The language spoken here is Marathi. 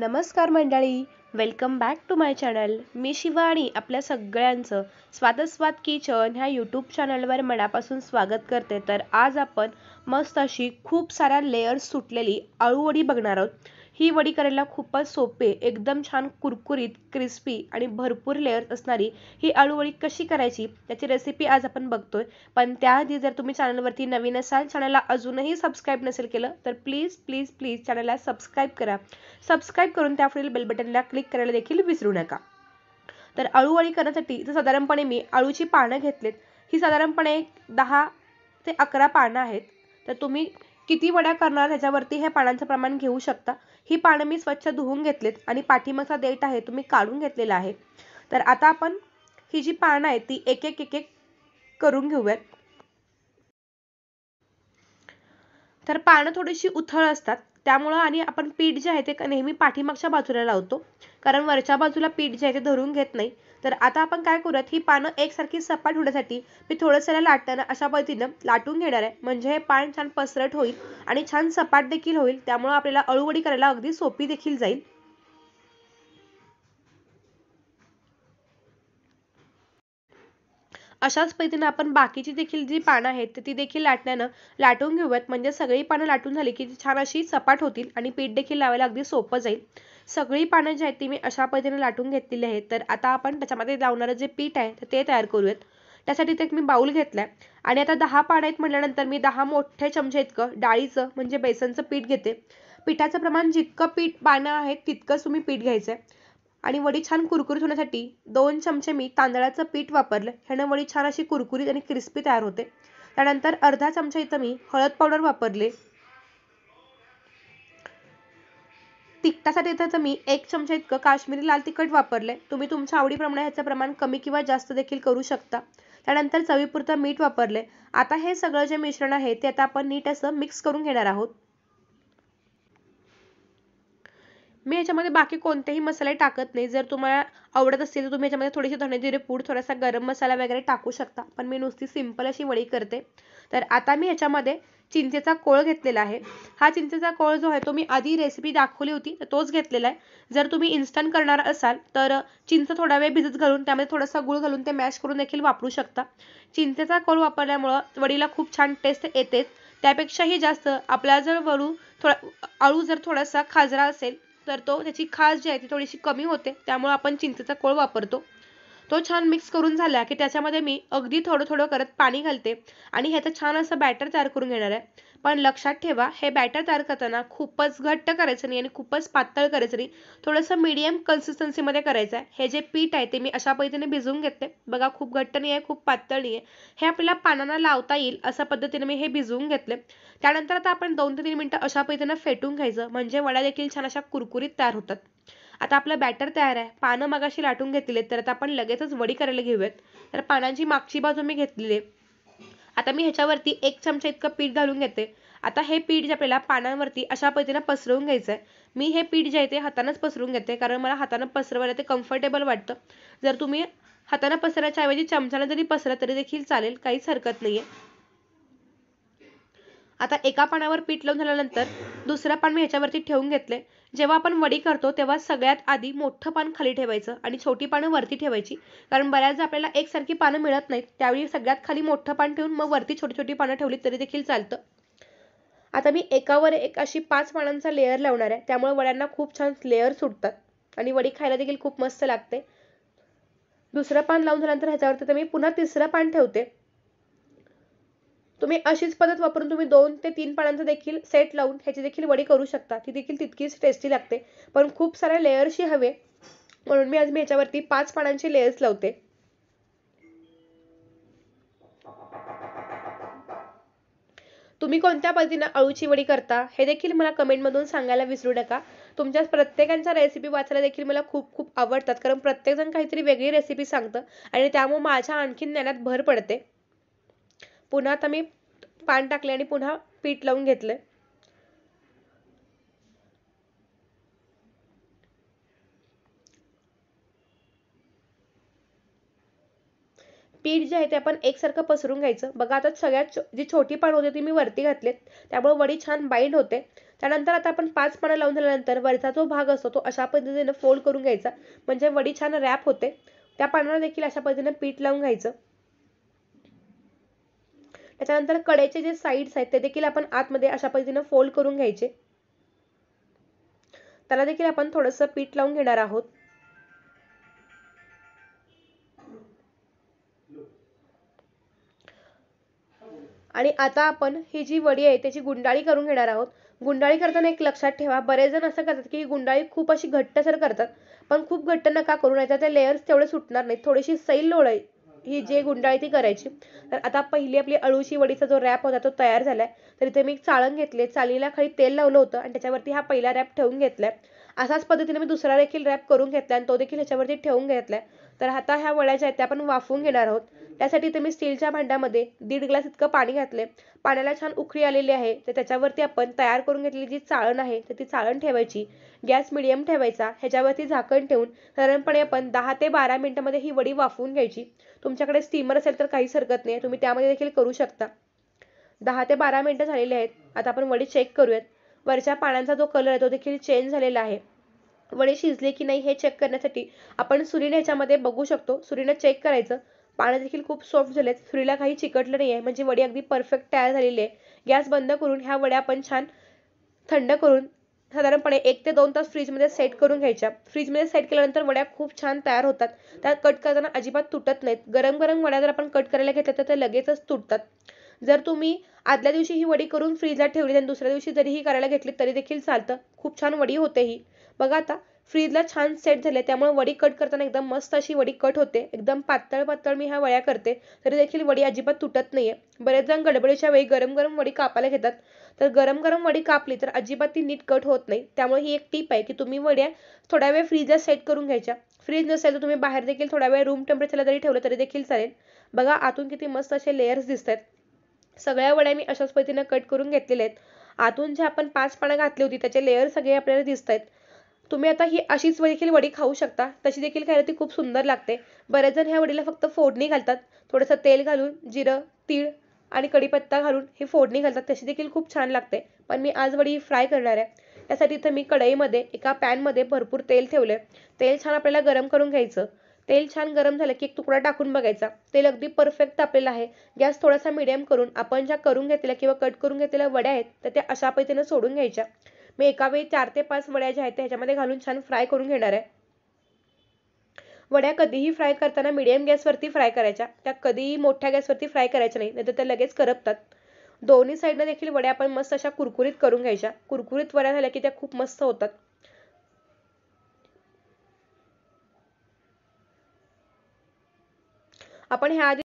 नमस्कार मंडळी welcome back to my channel मी शिवाणी आपल्या सगळ्यांचं स्वादस्वाद किचन ह्या यूट्यूब चॅनलवर मनापासून स्वागत करते तर आज आपण मस्त अशी खूप साऱ्या लेअर्स सुटलेली आळूवडी बघणार आहोत ही वडी करायला खूपच सोपे एकदम छान कुरकुरीत क्रिस्पी आणि भरपूर लेअर्स असणारी ही अळूवडी कशी करायची त्याची रेसिपी आज आपण बघतोय पण त्याआधी जर तुम्ही चॅनलवरती नवीन असाल चॅनलला अजूनही सबस्क्राईब नसेल केलं तर प्लीज प्लीज प्लीज चॅनलला सबस्क्राईब करा सबस्क्राईब करून त्यापुढील बेलबटनला क्लिक करायला देखील विसरू नका तर अळूवळी करण्यासाठी जर साधारणपणे मी अळूची पानं घेतलेत ही साधारणपणे दहा ते अकरा पानं आहेत तर तुम्ही किती वड्या करणार ह्याच्यावरती हे पाण्याचं प्रमाण घेऊ शकता ही पानं मी स्वच्छ धुवून घेतलेत आणि पाठीमागचा देठ आहे तुम्ही काढून घेतलेला आहे तर आता आपण ही जी पानं आहेत ती एक एक एक एक करून घेऊयात तर पानं थोडीशी उथळ असतात त्यामुळं आणि आपण पीठ जे आहे ते नेहमी पाठीमागच्या बाजूला लावतो कारण वरच्या बाजूला पीठ जे आहे ते धरून घेत नाही तर आता आपण काय करूयात ही पानं एकसारखी सपाट होण्यासाठी मी थोडंसं लाटताना अशा पद्धतीनं लाटून घेणार आहे म्हणजे हे पान छान पसरट होईल आणि छान सपाट देखील होईल त्यामुळं आपल्याला अळूवडी करायला अगदी सोपी देखील जाईल अशाच पद्धतीने आपण बाकीची देखील जी पानं आहेत ती देखील लाटण्यानं लाटून घेऊयात म्हणजे सगळी पानं लाटून झाली की ती छान अशी सपाट होतील आणि पीठ देखील लावायला अगदी सोपं जाईल सगळी पानं जी आहेत ती मी अशा पद्धतीने लाटून घेतलेली आहेत तर आता आपण त्याच्यामध्ये लावणारं जे पीठ आहे ते तयार करूयात त्यासाठी ते मी बाऊल घेतलाय आणि आता दहा पानं आहेत म्हटल्यानंतर मी दहा मोठे चमचे इतकं डाळीचं म्हणजे बेसनचं पीठ घेते पिठाचं प्रमाण जितकं पीठ पानं आहेत तितकंच तुम्ही पीठ घ्यायचं आहे आणि वडी छान कुरकुरीत होण्यासाठी दोन चमचे मी तांदळाचं पीठ वापरलं ह्यानं वडी छान अशी कुरकुरीत आणि क्रिस्पी तयार होते त्यानंतर अर्धा चमचा इथं मी हळद पावडर वापरले तिखटासाठी इथं मी एक चमचा इतकं काश्मीरी लाल तिखट वापरले तुम्ही तुमच्या आवडीप्रमाणे ह्याचं प्रमाण कमी किंवा जास्त देखील करू शकता त्यानंतर चवीपुरतं मीठ वापरले आता हे सगळं जे मिश्रण आहे ते आता आपण नीट असं मिक्स करून घेणार आहोत मी याच्यामध्ये बाकी कोणतेही मसाले टाकत नाही जर तुम्हाला आवडत असेल तर तुम्ही थोडेसे धने जिरे पूड थोडासा गरम मसाला वगैरे टाकू शकता पण मी नुसती सिंपल अशी वडी करते तर आता मी याच्यामध्ये चिंचेचा कोळ घेतलेला आहे हा चिंचेचा कोळ जो आहे तो मी आधी रेसिपी दाखवली होती तर तोच घेतलेला आहे जर तुम्ही इन्स्टंट करणार असाल तर चिंच थोडा वेळ भिजत घालून त्यामध्ये थोडासा गुळ घालून ते मॅश करून देखील वापरू शकता चिंचेचा कोळ वापरल्यामुळं वडीला खूप छान टेस्ट येतेच त्यापेक्षाही जास्त आपला जर वळू थोडा आळू जर थोडासा खाजरा असेल तर तो त्याची खास जी आहे ती थोडीशी कमी होते त्यामुळे आपण चिंचेचा कोळ वापरतो तो छान मिक्स करून झाला की त्याच्यामध्ये मी अगदी थोडं थोडं करत पाणी घालते आणि ह्याचं छान असं बॅटर तयार करून घेणार आहे पण लक्षात ठेवा हे बॅटर तयार करताना खूपच घट्ट करायचं नाही आणि खूपच पातळ करायचं नाही थोडंसं मीडियम कन्सिस्टन्सीमध्ये करायचं आहे हे जे पीठ आहे ते मी अशा पद्धतीने भिजवून घेते बघा खूप घट्ट नाही आहे खूप पातळ नाही आहे हे आपल्याला पानांना लावता येईल अशा पद्धतीने मी हे भिजवून घेतले त्यानंतर आता आपण दोन ते तीन मिनटं अशा पद्धतीने फेटून घ्यायचं म्हणजे वड्या देखील छान अशा कुरकुरीत तयार होतात आता आपलं बॅटर तयार आहे पानं मगाशी लाटून घेतलेले तर आता आपण लगेचच वडी करायला घेऊयात तर पानांची मागची बाजू मी घेतलेली आहे आता मी ह्याच्यावरती एक चमचा इतकं पीठ घालून घेते आता हे पीठ जे आपल्याला पानांवरती अशा पद्धतीनं पसरवून घ्यायचं आहे मी हे पीठ जे आहे ते हातानंच पसरून घेते कारण मला हातानं पसरवायला ते कम्फर्टेबल वाटतं जर तुम्ही हाताने पसरायच्या ऐवजी चमच्यानं जरी पसरलं तरी देखील चालेल काहीच हरकत नाही आहे आता एका पानावर पीठ लावून झाल्यानंतर दुसरं पान मी ह्याच्यावरती ठेवून घेतले जेव्हा आपण वडी करतो तेव्हा सगळ्यात आधी मोठं पान खाली ठेवायचं आणि छोटी पानं वरती ठेवायची कारण बऱ्याचदा आपल्याला एकसारखी पानं मिळत नाहीत त्यावेळी सगळ्यात खाली मोठं पान ठेवून मग वरती छोटी छोटी पानं ठेवली तरी देखील चालतं आता मी एकावर एक अशी पाच पानांचा लेअर लावणार आहे त्यामुळे वड्यांना खूप छान लेअर सुटतात आणि वडी खायला देखील खूप मस्त लागते दुसरं पान लावून झाल्यानंतर ह्याच्यावरती तर मी पुन्हा तिसरं पान ठेवते तुम्ही अशीच पद्धत वापरून तुम्ही दोन ते तीन पानांचा देखील सेट लावून ह्याची देखील वडी करू शकता ती देखील तितकीच टेस्टी लागते पण खूप साऱ्या ही हवे म्हणून मी आज मी ह्याच्यावरती पाच पानांची लेयर्स लावते तुम्ही कोणत्या पद्धतीनं अळूची वडी करता हे देखील मला कमेंटमधून सांगायला विसरू नका तुमच्या प्रत्येकांच्या रेसिपी वाचायला देखील मला खूप खूप आवडतात कारण प्रत्येकजण काहीतरी वेगळी रेसिपी सांगतं आणि त्यामुळे माझ्या आणखीन ज्ञानात भर पडते पुन्हा आता मी पान टाकले आणि पुन्हा पीठ लावून घेतलं पीठ जे आहे ते आपण एकसारखं पसरून घ्यायचं बघा आता सगळ्यात जी छोटी पान होती ती मी वरती घातलेत त्यामुळे वडी छान बाइंड होते त्यानंतर आता आपण पाच पानं लावून झाल्यानंतर वरचा जो भाग असतो तो अशा पद्धतीने फोल्ड करून घ्यायचा म्हणजे वडी छान रॅप होते त्या पानाला देखील अशा पद्धतीने पीठ लावून घ्यायचं त्याच्यानंतर कडेचे जे साईड्स आहेत ते देखील आपण आतमध्ये अशा पद्धतीने फोल्ड करून घ्यायचे त्याला देखील आपण थोडंसं पीठ लावून घेणार आहोत आणि आता आपण ही जी वडी आहे त्याची गुंडाळी करून घेणार आहोत गुंडाळी करताना एक लक्षात ठेवा बरेच जण असं करतात की गुंडाळी खूप अशी घट्टसर करतात पण खूप घट्ट नका करू नाहीतर त्या लेअर्स तेवढे सुटणार नाहीत थोडीशी सैल लोळाई ही जे गुंडाळी ती करायची तर आता पहिली आपली अळूची वडीचा जो रॅप होता तो तयार झालाय तर इथे मी एक चाळण घेतले चालीला खाली तेल लावलं होतं आणि त्याच्यावरती हा पहिला रॅप ठेवून घेतलाय असाच पद्धतीने मी दुसरा देखील रॅप करून घेतलाय आणि तो देखील ह्याच्यावरती ठेवून घेतलाय तर आता ह्या वड्या ज्या आहेत त्या आपण वाफवून घेणार आहोत त्यासाठी तुम्ही स्टीलच्या भांड्यामध्ये दीड ग्लास इतकं पाणी घातले पाण्याला छान उकळी आलेली आहे तर त्याच्यावरती आपण तयार करून घेतलेली जी चाळण आहे तर ती चाळण ठेवायची गॅस मिडियम ठेवायचा ह्याच्यावरती झाकण ठेवून साधारणपणे आपण दहा ते बारा मिनटामध्ये ही वडी वाफवून घ्यायची तुमच्याकडे स्टीमर असेल तर काहीच हरकत नाही तुम्ही त्यामध्ये देखील करू शकता दहा ते बारा मिनटं झालेली आहेत आता आपण वडी चेक करूयात वरच्या पाण्याचा जो कलर आहे तो देखील चेंज झालेला आहे वडे शिजले की नाही हे चेक करण्यासाठी आपण सुरीने ह्याच्यामध्ये बघू शकतो सुरीने चेक करायचं पानं देखील खूप सॉफ्ट झालेत सुरीला काही चिकटलं नाही आहे म्हणजे वडी अगदी परफेक्ट तयार झालेली आहे गॅस बंद करून ह्या वड्या आपण छान थंड करून साधारणपणे एक ते दोन तास फ्रीजमध्ये सेट करून घ्यायच्या फ्रीजमध्ये सेट केल्यानंतर वड्या खूप छान तयार होतात त्या कट करताना अजिबात तुटत नाहीत गरम गरम वड्या जर आपण कट करायला घेतल्या तर त्या लगेचच तुटतात जर तुम्ही आदल्या दिवशी ही वडी करून फ्रीजला ठेवली आणि दुसऱ्या दिवशी जरी ही करायला घेतली तरी देखील चालतं खूप छान वडी होते ही बघा आता फ्रीजला छान सेट झाले त्यामुळे वडी कट करताना एकदम मस्त अशी वडी कट होते एकदम पातळ पातळ मी ह्या वड्या करते तरी देखील वडी अजिबात तुटत नाहीये बरेच जण गडबडीच्या वेळी गरम गरम वडी कापायला घेतात तर गरम गरम वडी कापली तर अजिबात ती नीट कट होत नाही त्यामुळे ही एक टीप आहे की तुम्ही वड्या थोड्या वेळ फ्रीजला सेट करून घ्यायच्या फ्रीज नसेल तर तुम्ही बाहेर देखील थोडा वेळ रूम टेम्परेचरला जरी ठेवलं तरी देखील चालेल बघा आतून किती मस्त असे लेअर्स दिसत आहेत सगळ्या वड्या मी अशाच पद्धतीनं कट करून घेतलेल्या आहेत आतून जे आपण पाच पानं घातली होती त्याचे लेअर सगळे आपल्याला दिसत आहेत तुम्ही आता ही अशीच देखील वडी खाऊ शकता तशी देखील खायला ती खूप सुंदर लागते बरेच जण ह्या वडीला फक्त फोडणी घालतात थोडंसं तेल घालून जिरं तीळ आणि कढीपत्ता घालून ही फोडणी घालतात तशी देखील खूप छान लागते पण मी आज वडी फ्राय करणार आहे त्यासाठी इथं मी कढईमध्ये एका पॅनमध्ये भरपूर तेल ठेवले तेल छान आपल्याला गरम करून घ्यायचं तेल छान गरम झालं की एक तुकडा टाकून बघायचा तेल अगदी परफेक्ट तापलेलं आहे गॅस थोडासा मिडियम करून आपण ज्या करून घेतलेल्या किंवा कट करून घेतलेल्या वड्या आहेत तर त्या अशा पद्धतीने सोडून घ्यायच्या मी एका वेळी चार ते पाच वड्या ज्या आहेत त्या ह्याच्यामध्ये घालून छान फ्राय करून घेणार आहे वड्या कधीही फ्राय करताना मीडियम गॅसवरती फ्राय करायच्या त्या कधीही मोठ्या गॅसवरती फ्राय करायच्या नाही नाहीतर त्या लगेच करपतात दोन्ही साईडनं देखील वड्या आपण मस्त अशा कुरकुरीत करून घ्यायच्या कुरकुरीत वड्या झाल्या की त्या खूप मस्त होतात आपण ह्या आधी